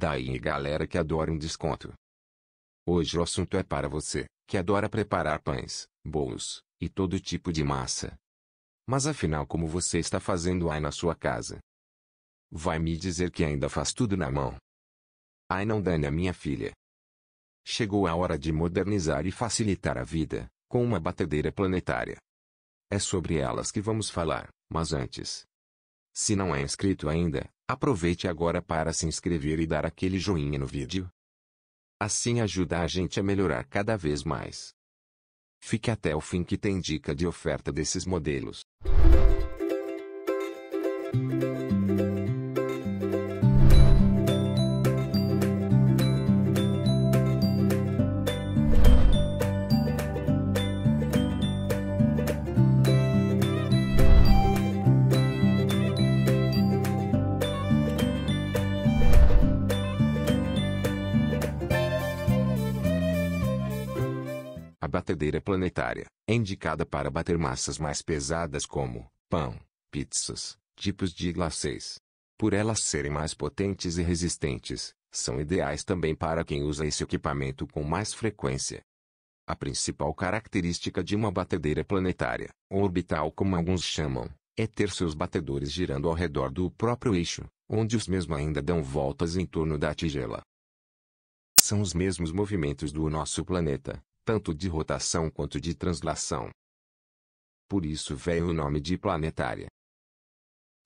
Daí galera que adora um desconto. Hoje o assunto é para você, que adora preparar pães, bolos, e todo tipo de massa. Mas afinal como você está fazendo aí na sua casa? Vai me dizer que ainda faz tudo na mão. Ai não dane a minha filha. Chegou a hora de modernizar e facilitar a vida, com uma batedeira planetária. É sobre elas que vamos falar, mas antes, se não é inscrito ainda, aproveite agora para se inscrever e dar aquele joinha no vídeo. Assim ajuda a gente a melhorar cada vez mais. Fique até o fim que tem dica de oferta desses modelos. batedeira planetária é indicada para bater massas mais pesadas como pão, pizzas, tipos de glacês. Por elas serem mais potentes e resistentes, são ideais também para quem usa esse equipamento com mais frequência. A principal característica de uma batedeira planetária, ou orbital como alguns chamam, é ter seus batedores girando ao redor do próprio eixo, onde os mesmos ainda dão voltas em torno da tigela. São os mesmos movimentos do nosso planeta, tanto de rotação quanto de translação. Por isso veio o nome de planetária.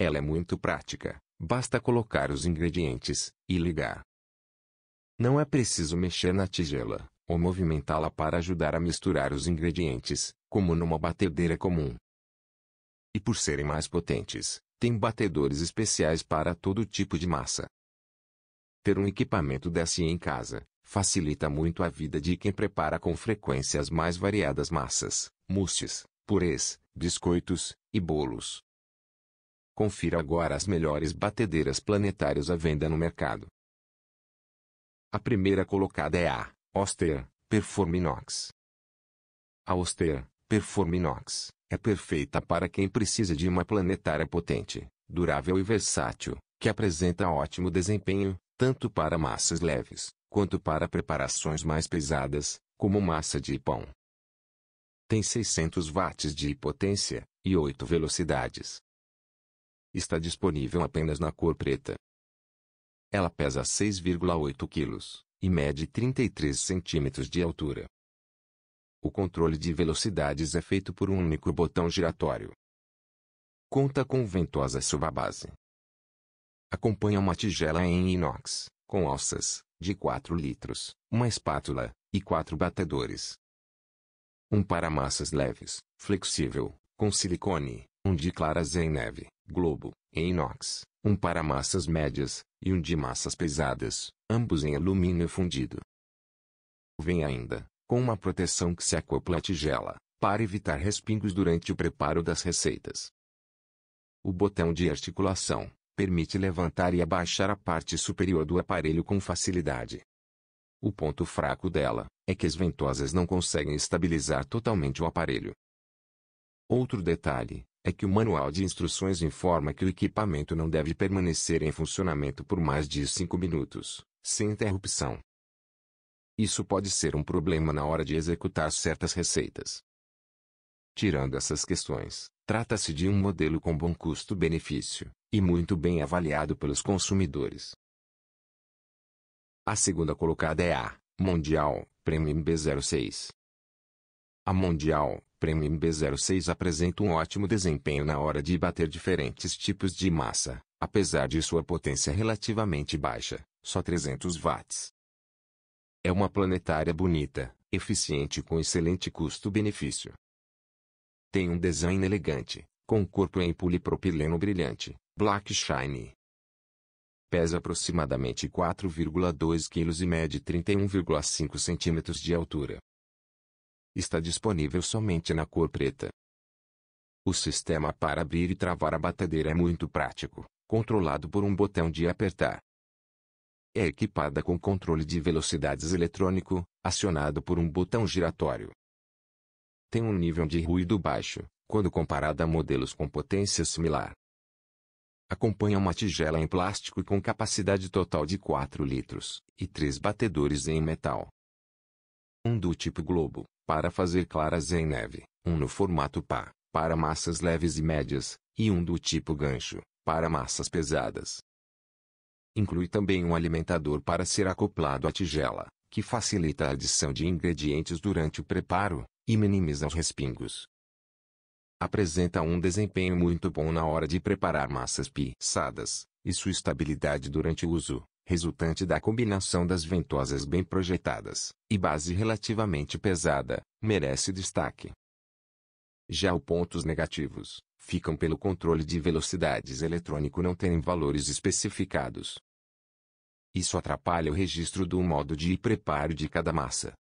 Ela é muito prática, basta colocar os ingredientes e ligar. Não é preciso mexer na tigela ou movimentá-la para ajudar a misturar os ingredientes, como numa batedeira comum. E por serem mais potentes, tem batedores especiais para todo tipo de massa. Ter um equipamento desse em casa facilita muito a vida de quem prepara com frequência as mais variadas massas, mousses, purês, biscoitos e bolos. Confira agora as melhores batedeiras planetárias à venda no mercado. A primeira colocada é a Oster Performinox. A Oster Performinox é perfeita para quem precisa de uma planetária potente, durável e versátil, que apresenta ótimo desempenho, tanto para massas leves quanto para preparações mais pesadas, como massa de pão. Tem 600 watts de potência e 8 velocidades. Está disponível apenas na cor preta. Ela pesa 6,8 kg e mede 33 centímetros de altura. O controle de velocidades é feito por um único botão giratório. Conta com ventosa sob a base. Acompanha uma tigela em inox, com alças, de 4 litros, uma espátula, e 4 batedores. Um para massas leves, flexível, com silicone, um de claras em neve, globo, em inox, um para massas médias, e um de massas pesadas, ambos em alumínio fundido. Vem ainda, com uma proteção que se acopla à tigela, para evitar respingos durante o preparo das receitas. O botão de articulação, permite levantar e abaixar a parte superior do aparelho com facilidade. O ponto fraco dela é que as ventosas não conseguem estabilizar totalmente o aparelho. Outro detalhe é que o manual de instruções informa que o equipamento não deve permanecer em funcionamento por mais de 5 minutos, sem interrupção. Isso pode ser um problema na hora de executar certas receitas. Tirando essas questões, trata-se de um modelo com bom custo-benefício, e muito bem avaliado pelos consumidores. A segunda colocada é a Mundial Premium B06. A Mundial Premium B06 apresenta um ótimo desempenho na hora de bater diferentes tipos de massa, apesar de sua potência relativamente baixa, só 300 watts. É uma planetária bonita, eficiente com excelente custo-benefício. Tem um design elegante, com corpo em polipropileno brilhante, black shiny. Pesa aproximadamente 4,2 kg e mede 31,5 cm de altura. Está disponível somente na cor preta. O sistema para abrir e travar a batedeira é muito prático, controlado por um botão de apertar. É equipada com controle de velocidades eletrônico, acionado por um botão giratório. Tem um nível de ruído baixo, quando comparada a modelos com potência similar. Acompanha uma tigela em plástico com capacidade total de 4 litros e três batedores em metal. Um do tipo globo, para fazer claras em neve, um no formato pá, para massas leves e médias, e um do tipo gancho, para massas pesadas. Inclui também um alimentador para ser acoplado à tigela, que facilita a adição de ingredientes durante o preparo e minimiza os respingos apresenta um desempenho muito bom na hora de preparar massas pisadas, e sua estabilidade durante o uso, resultante da combinação das ventosas bem projetadas e base relativamente pesada, merece destaque. Já os pontos negativos ficam pelo controle de velocidades eletrônico não terem valores especificados. Isso atrapalha o registro do modo de preparo de cada massa.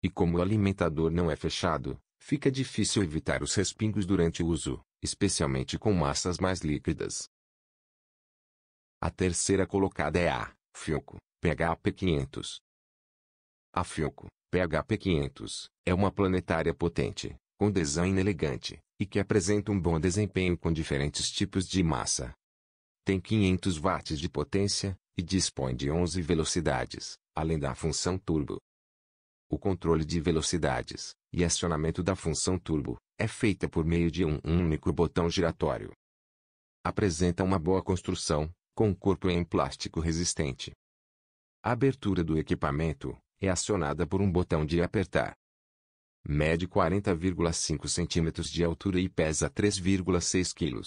E como o alimentador não é fechado, fica difícil evitar os respingos durante o uso, especialmente com massas mais líquidas. A terceira colocada é a Fioco PHP 500. A Fioco PHP 500 é uma planetária potente, com design elegante e que apresenta um bom desempenho com diferentes tipos de massa. Tem 500 watts de potência e dispõe de 11 velocidades, além da função turbo, o controle de velocidades e acionamento da função turbo é feita por meio de um único botão giratório. Apresenta uma boa construção, com o corpo em plástico resistente. A abertura do equipamento é acionada por um botão de apertar. Mede 40,5 cm de altura e pesa 3,6 kg.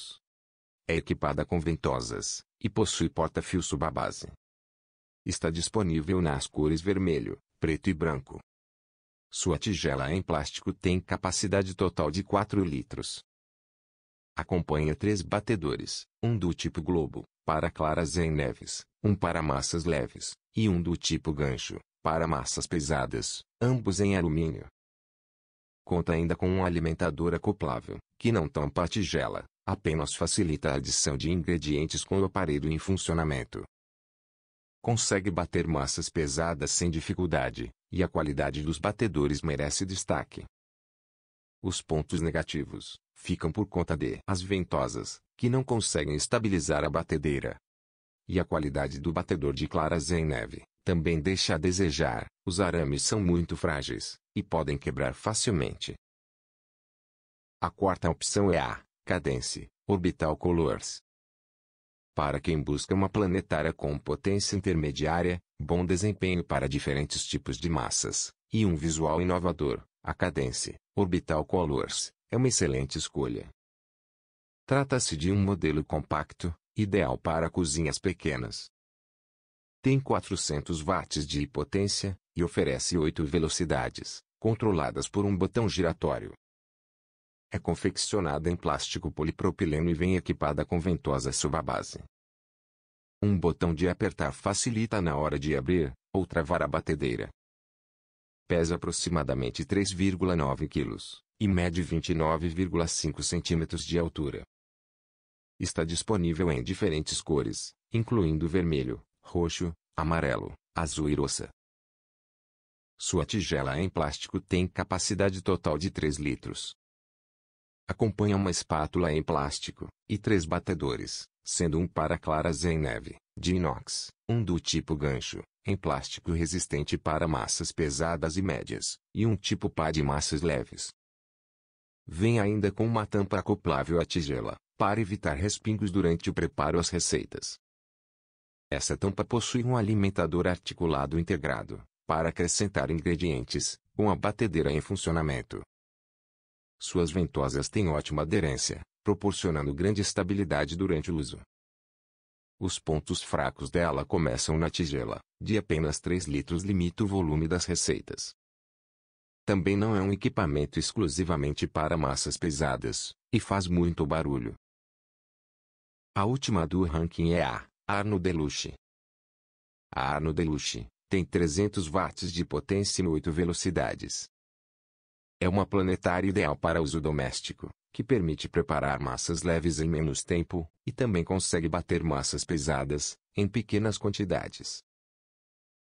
É equipada com ventosas e possui porta-fio sob base. Está disponível nas cores vermelho, preto e branco. Sua tigela em plástico tem capacidade total de 4 litros. Acompanha três batedores, um do tipo globo, para claras em neves, um para massas leves, e um do tipo gancho, para massas pesadas, ambos em alumínio. Conta ainda com um alimentador acoplável, que não tampa a tigela, apenas facilita a adição de ingredientes com o aparelho em funcionamento. Consegue bater massas pesadas sem dificuldade, e a qualidade dos batedores merece destaque. Os pontos negativos ficam por conta de as ventosas, que não conseguem estabilizar a batedeira. E a qualidade do batedor de claras em neve também deixa a desejar. Os arames são muito frágeis e podem quebrar facilmente. A quarta opção é a cadence orbital colors, para quem busca uma planetária com potência intermediária, bom desempenho para diferentes tipos de massas, e um visual inovador, a Cadence Orbital Colors é uma excelente escolha. Trata-se de um modelo compacto, ideal para cozinhas pequenas. Tem 400 watts de potência e oferece 8 velocidades, controladas por um botão giratório. É confeccionada em plástico polipropileno e vem equipada com ventosa sob a base. Um botão de apertar facilita na hora de abrir ou travar a batedeira. Pesa aproximadamente 3,9 kg e mede 29,5 cm de altura. Está disponível em diferentes cores, incluindo vermelho, roxo, amarelo, azul e rosa. Sua tigela em plástico tem capacidade total de 3 litros. Acompanha uma espátula em plástico, e três batedores, sendo um para claras em neve, de inox, um do tipo gancho, em plástico resistente para massas pesadas e médias, e um tipo pá de massas leves. Vem ainda com uma tampa acoplável à tigela, para evitar respingos durante o preparo às receitas. Essa tampa possui um alimentador articulado integrado, para acrescentar ingredientes, com a batedeira em funcionamento, suas ventosas têm ótima aderência, proporcionando grande estabilidade durante o uso. Os pontos fracos dela começam na tigela, de apenas 3 litros limita o volume das receitas. Também não é um equipamento exclusivamente para massas pesadas, e faz muito barulho. A última do ranking é a Arno Deluxe. A Arno Deluxe tem 300 watts de potência e 8 velocidades. É uma planetária ideal para uso doméstico, que permite preparar massas leves em menos tempo, e também consegue bater massas pesadas, em pequenas quantidades.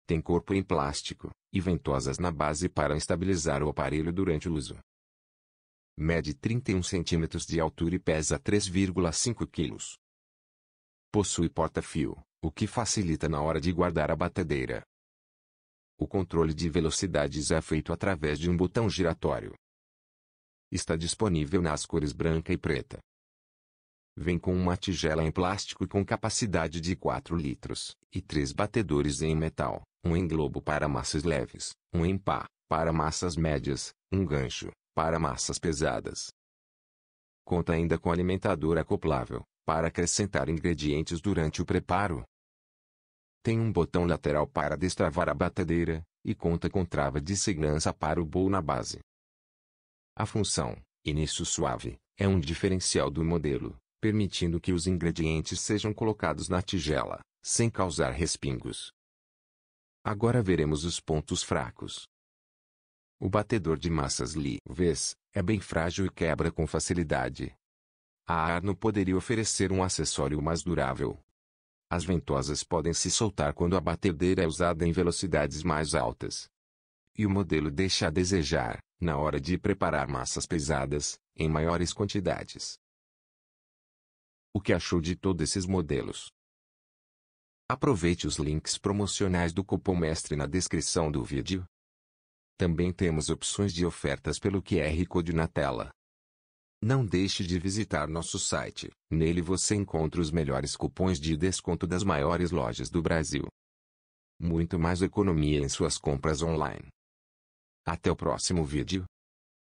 Tem corpo em plástico, e ventosas na base para estabilizar o aparelho durante o uso. Mede 31 cm de altura e pesa 3,5 kg. Possui porta-fio, o que facilita na hora de guardar a batedeira, o controle de velocidades é feito através de um botão giratório. Está disponível nas cores branca e preta. Vem com uma tigela em plástico com capacidade de 4 litros, e três batedores em metal, um englobo para massas leves, um em pá, para massas médias, um gancho, para massas pesadas. Conta ainda com alimentador acoplável, para acrescentar ingredientes durante o preparo, tem um botão lateral para destravar a batedeira, e conta com trava de segurança para o bowl na base. A função, início suave, é um diferencial do modelo, permitindo que os ingredientes sejam colocados na tigela, sem causar respingos. Agora veremos os pontos fracos. O batedor de massas vez é bem frágil e quebra com facilidade. A Arno poderia oferecer um acessório mais durável, as ventosas podem se soltar quando a batedeira é usada em velocidades mais altas. E o modelo deixa a desejar, na hora de preparar massas pesadas, em maiores quantidades. O que achou de todos esses modelos? Aproveite os links promocionais do cupom MESTRE na descrição do vídeo. Também temos opções de ofertas pelo QR Code na tela. Não deixe de visitar nosso site. Nele você encontra os melhores cupons de desconto das maiores lojas do Brasil. Muito mais economia em suas compras online. Até o próximo vídeo.